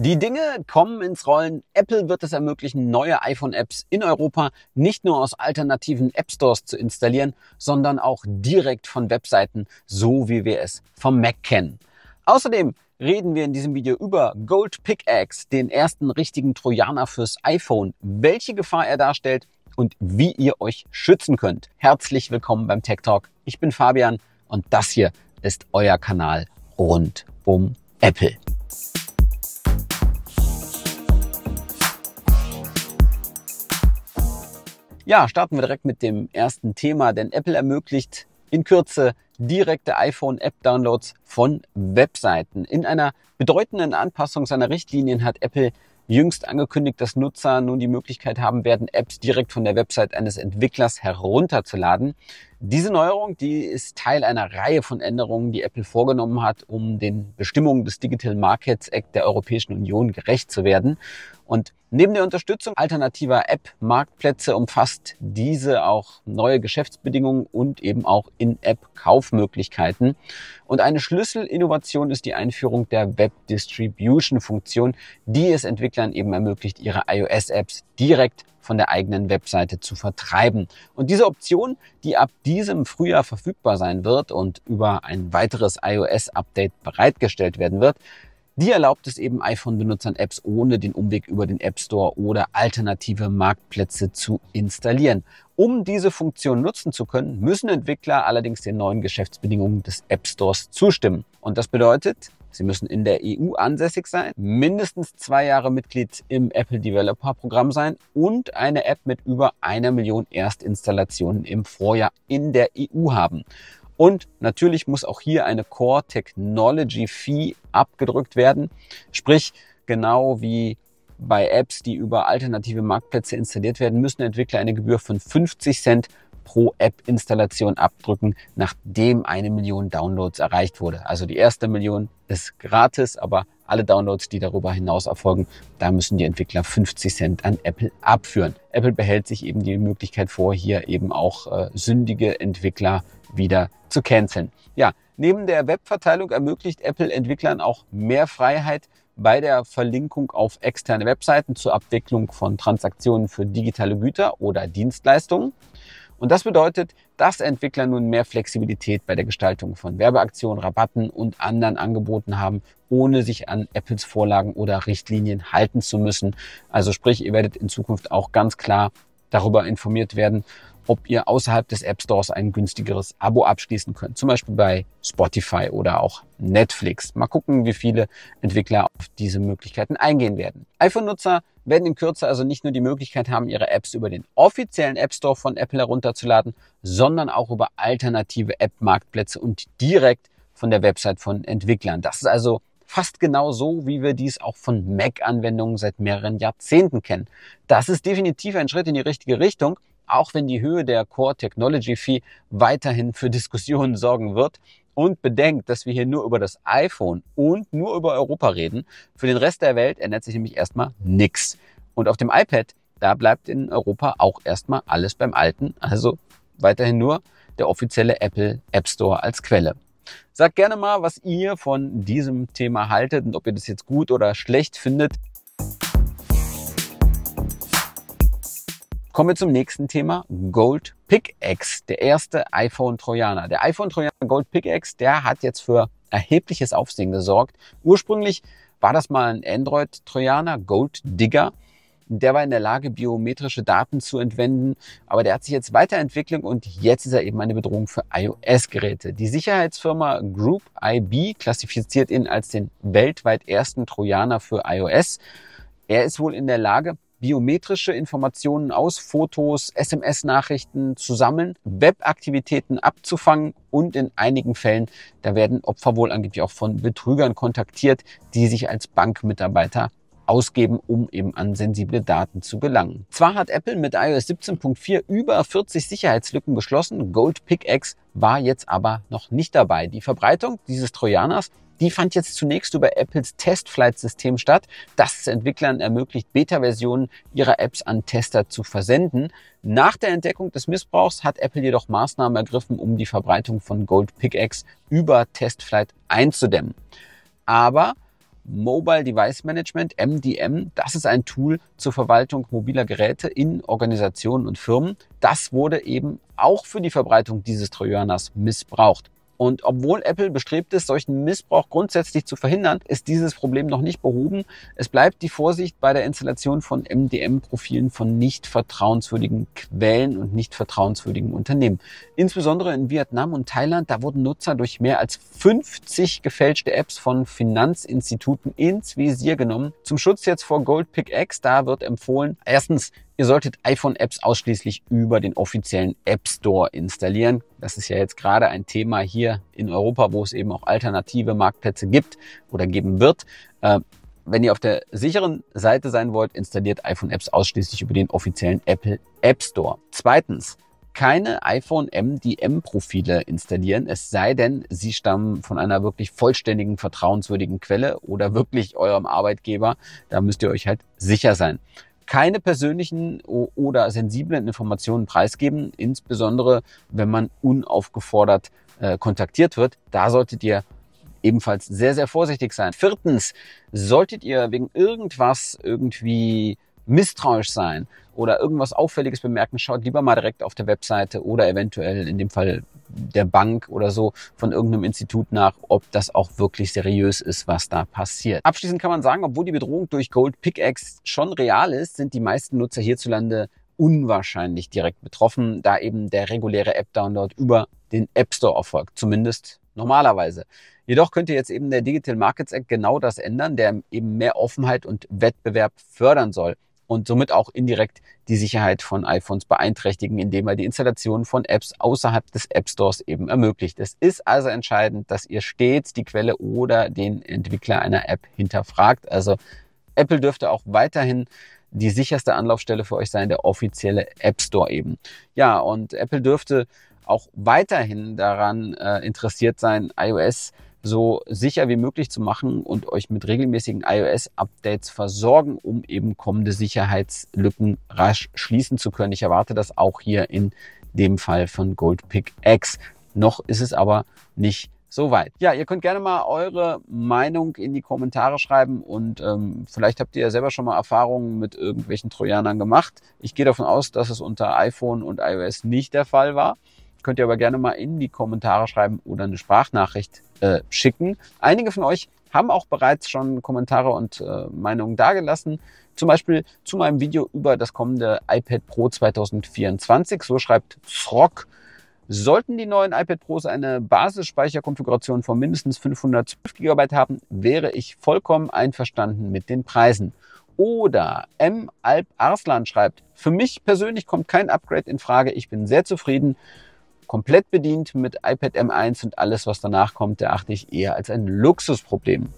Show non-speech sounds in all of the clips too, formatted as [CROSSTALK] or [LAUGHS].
Die Dinge kommen ins Rollen. Apple wird es ermöglichen, neue iPhone-Apps in Europa nicht nur aus alternativen App-Stores zu installieren, sondern auch direkt von Webseiten, so wie wir es vom Mac kennen. Außerdem reden wir in diesem Video über Gold Pickaxe, den ersten richtigen Trojaner fürs iPhone, welche Gefahr er darstellt und wie ihr euch schützen könnt. Herzlich willkommen beim Tech Talk. Ich bin Fabian und das hier ist euer Kanal rund um Apple. Ja, starten wir direkt mit dem ersten Thema, denn Apple ermöglicht in Kürze direkte iPhone-App-Downloads von Webseiten. In einer bedeutenden Anpassung seiner Richtlinien hat Apple jüngst angekündigt, dass Nutzer nun die Möglichkeit haben werden, Apps direkt von der Website eines Entwicklers herunterzuladen. Diese Neuerung, die ist Teil einer Reihe von Änderungen, die Apple vorgenommen hat, um den Bestimmungen des Digital Markets Act der Europäischen Union gerecht zu werden. Und neben der Unterstützung alternativer App-Marktplätze umfasst diese auch neue Geschäftsbedingungen und eben auch In-App-Kaufmöglichkeiten. Und eine Schlüsselinnovation ist die Einführung der Web-Distribution-Funktion, die es Entwicklern eben ermöglicht, ihre iOS-Apps direkt von der eigenen Webseite zu vertreiben. Und diese Option, die ab diesem Frühjahr verfügbar sein wird und über ein weiteres iOS-Update bereitgestellt werden wird, die erlaubt es eben iPhone-Benutzern Apps ohne den Umweg über den App Store oder alternative Marktplätze zu installieren. Um diese Funktion nutzen zu können, müssen Entwickler allerdings den neuen Geschäftsbedingungen des App Stores zustimmen. Und das bedeutet, Sie müssen in der EU ansässig sein, mindestens zwei Jahre Mitglied im Apple Developer Programm sein und eine App mit über einer Million Erstinstallationen im Vorjahr in der EU haben. Und natürlich muss auch hier eine Core Technology Fee abgedrückt werden. Sprich, genau wie bei Apps, die über alternative Marktplätze installiert werden, müssen Entwickler eine Gebühr von 50 Cent pro App-Installation abdrücken, nachdem eine Million Downloads erreicht wurde. Also die erste Million ist gratis, aber alle Downloads, die darüber hinaus erfolgen, da müssen die Entwickler 50 Cent an Apple abführen. Apple behält sich eben die Möglichkeit vor, hier eben auch äh, sündige Entwickler wieder zu canceln. Ja, neben der Webverteilung ermöglicht Apple Entwicklern auch mehr Freiheit bei der Verlinkung auf externe Webseiten zur Abwicklung von Transaktionen für digitale Güter oder Dienstleistungen. Und das bedeutet, dass Entwickler nun mehr Flexibilität bei der Gestaltung von Werbeaktionen, Rabatten und anderen Angeboten haben, ohne sich an Apples Vorlagen oder Richtlinien halten zu müssen. Also sprich, ihr werdet in Zukunft auch ganz klar darüber informiert werden, ob ihr außerhalb des App Stores ein günstigeres Abo abschließen könnt. Zum Beispiel bei Spotify oder auch Netflix. Mal gucken, wie viele Entwickler auf diese Möglichkeiten eingehen werden. iPhone-Nutzer werden in Kürze also nicht nur die Möglichkeit haben, ihre Apps über den offiziellen App Store von Apple herunterzuladen, sondern auch über alternative App-Marktplätze und direkt von der Website von Entwicklern. Das ist also fast genau so, wie wir dies auch von Mac-Anwendungen seit mehreren Jahrzehnten kennen. Das ist definitiv ein Schritt in die richtige Richtung, auch wenn die Höhe der Core Technology Fee weiterhin für Diskussionen sorgen wird und bedenkt, dass wir hier nur über das iPhone und nur über Europa reden, für den Rest der Welt ändert sich nämlich erstmal nichts. Und auf dem iPad, da bleibt in Europa auch erstmal alles beim Alten, also weiterhin nur der offizielle Apple App Store als Quelle. Sagt gerne mal, was ihr von diesem Thema haltet und ob ihr das jetzt gut oder schlecht findet. Kommen wir zum nächsten Thema, Gold Pickaxe, der erste iPhone-Trojaner. Der iPhone-Trojaner Gold Pickaxe, der hat jetzt für erhebliches Aufsehen gesorgt. Ursprünglich war das mal ein Android-Trojaner, Gold Digger. Der war in der Lage, biometrische Daten zu entwenden, aber der hat sich jetzt weiterentwickelt und jetzt ist er eben eine Bedrohung für iOS-Geräte. Die Sicherheitsfirma Group IB klassifiziert ihn als den weltweit ersten Trojaner für iOS. Er ist wohl in der Lage, biometrische Informationen aus Fotos, SMS-Nachrichten zu sammeln, Webaktivitäten abzufangen und in einigen Fällen, da werden Opfer wohl angeblich auch von Betrügern kontaktiert, die sich als Bankmitarbeiter ausgeben, um eben an sensible Daten zu gelangen. Zwar hat Apple mit iOS 17.4 über 40 Sicherheitslücken geschlossen, Gold Pickaxe war jetzt aber noch nicht dabei. Die Verbreitung dieses Trojaners die fand jetzt zunächst über Apples Testflight-System statt, das es Entwicklern ermöglicht, Beta-Versionen ihrer Apps an Tester zu versenden. Nach der Entdeckung des Missbrauchs hat Apple jedoch Maßnahmen ergriffen, um die Verbreitung von Gold Pickaxe über Testflight einzudämmen. Aber Mobile Device Management, MDM, das ist ein Tool zur Verwaltung mobiler Geräte in Organisationen und Firmen. Das wurde eben auch für die Verbreitung dieses Trojaners missbraucht. Und obwohl Apple bestrebt ist, solchen Missbrauch grundsätzlich zu verhindern, ist dieses Problem noch nicht behoben. Es bleibt die Vorsicht bei der Installation von MDM-Profilen von nicht vertrauenswürdigen Quellen und nicht vertrauenswürdigen Unternehmen. Insbesondere in Vietnam und Thailand, da wurden Nutzer durch mehr als 50 gefälschte Apps von Finanzinstituten ins Visier genommen. Zum Schutz jetzt vor Goldpick X, da wird empfohlen, erstens Ihr solltet iPhone-Apps ausschließlich über den offiziellen App Store installieren. Das ist ja jetzt gerade ein Thema hier in Europa, wo es eben auch alternative Marktplätze gibt oder geben wird. Äh, wenn ihr auf der sicheren Seite sein wollt, installiert iPhone-Apps ausschließlich über den offiziellen Apple App Store. Zweitens, keine iPhone MDM-Profile installieren, es sei denn, sie stammen von einer wirklich vollständigen, vertrauenswürdigen Quelle oder wirklich eurem Arbeitgeber. Da müsst ihr euch halt sicher sein keine persönlichen oder sensiblen Informationen preisgeben, insbesondere wenn man unaufgefordert äh, kontaktiert wird. Da solltet ihr ebenfalls sehr, sehr vorsichtig sein. Viertens, solltet ihr wegen irgendwas irgendwie misstrauisch sein, oder irgendwas Auffälliges bemerken, schaut lieber mal direkt auf der Webseite oder eventuell in dem Fall der Bank oder so von irgendeinem Institut nach, ob das auch wirklich seriös ist, was da passiert. Abschließend kann man sagen, obwohl die Bedrohung durch Gold Pickaxe schon real ist, sind die meisten Nutzer hierzulande unwahrscheinlich direkt betroffen, da eben der reguläre App-Download über den App Store erfolgt, zumindest normalerweise. Jedoch könnte jetzt eben der Digital Markets Act genau das ändern, der eben mehr Offenheit und Wettbewerb fördern soll und somit auch indirekt die Sicherheit von iPhones beeinträchtigen, indem er die Installation von Apps außerhalb des App Stores eben ermöglicht. Es ist also entscheidend, dass ihr stets die Quelle oder den Entwickler einer App hinterfragt. Also Apple dürfte auch weiterhin die sicherste Anlaufstelle für euch sein, der offizielle App Store eben. Ja, und Apple dürfte auch weiterhin daran äh, interessiert sein, iOS so sicher wie möglich zu machen und euch mit regelmäßigen iOS-Updates versorgen, um eben kommende Sicherheitslücken rasch schließen zu können. Ich erwarte das auch hier in dem Fall von Goldpick X. Noch ist es aber nicht Soweit. Ja, ihr könnt gerne mal eure Meinung in die Kommentare schreiben und ähm, vielleicht habt ihr ja selber schon mal Erfahrungen mit irgendwelchen Trojanern gemacht. Ich gehe davon aus, dass es unter iPhone und iOS nicht der Fall war könnt ihr aber gerne mal in die Kommentare schreiben oder eine Sprachnachricht äh, schicken. Einige von euch haben auch bereits schon Kommentare und äh, Meinungen dargelassen. Zum Beispiel zu meinem Video über das kommende iPad Pro 2024. So schreibt Frock. Sollten die neuen iPad Pros eine Basisspeicherkonfiguration von mindestens 512 GB haben, wäre ich vollkommen einverstanden mit den Preisen. Oder M. Alp Arslan schreibt, für mich persönlich kommt kein Upgrade in Frage. Ich bin sehr zufrieden komplett bedient mit iPad M1 und alles, was danach kommt, erachte ich eher als ein Luxusproblem.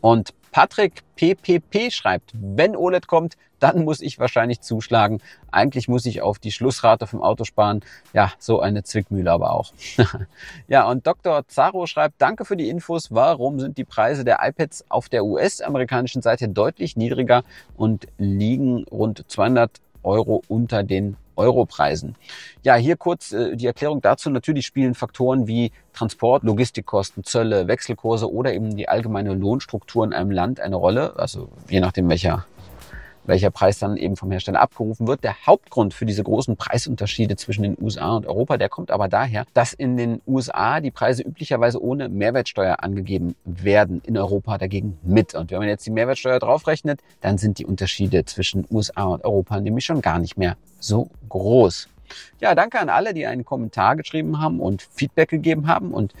Und Patrick PPP schreibt, wenn OLED kommt, dann muss ich wahrscheinlich zuschlagen. Eigentlich muss ich auf die Schlussrate vom Auto sparen. Ja, so eine Zwickmühle aber auch. [LAUGHS] ja, und Dr. Zaro schreibt, danke für die Infos. Warum sind die Preise der iPads auf der US-amerikanischen Seite deutlich niedriger und liegen rund 200 Euro unter den Europreisen. Ja, hier kurz äh, die Erklärung dazu. Natürlich spielen Faktoren wie Transport, Logistikkosten, Zölle, Wechselkurse oder eben die allgemeine Lohnstruktur in einem Land eine Rolle. Also je nachdem, welcher welcher Preis dann eben vom Hersteller abgerufen wird. Der Hauptgrund für diese großen Preisunterschiede zwischen den USA und Europa, der kommt aber daher, dass in den USA die Preise üblicherweise ohne Mehrwertsteuer angegeben werden, in Europa dagegen mit. Und wenn man jetzt die Mehrwertsteuer draufrechnet, dann sind die Unterschiede zwischen USA und Europa nämlich schon gar nicht mehr so groß. Ja, danke an alle, die einen Kommentar geschrieben haben und Feedback gegeben haben und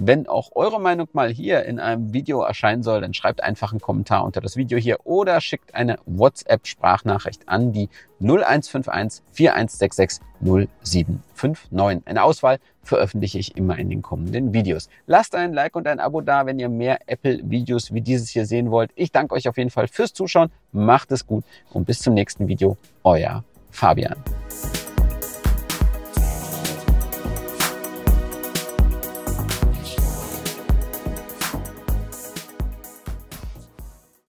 wenn auch eure Meinung mal hier in einem Video erscheinen soll, dann schreibt einfach einen Kommentar unter das Video hier oder schickt eine WhatsApp-Sprachnachricht an die 0151 4166 0759. Eine Auswahl veröffentliche ich immer in den kommenden Videos. Lasst ein Like und ein Abo da, wenn ihr mehr Apple-Videos wie dieses hier sehen wollt. Ich danke euch auf jeden Fall fürs Zuschauen. Macht es gut und bis zum nächsten Video. Euer Fabian.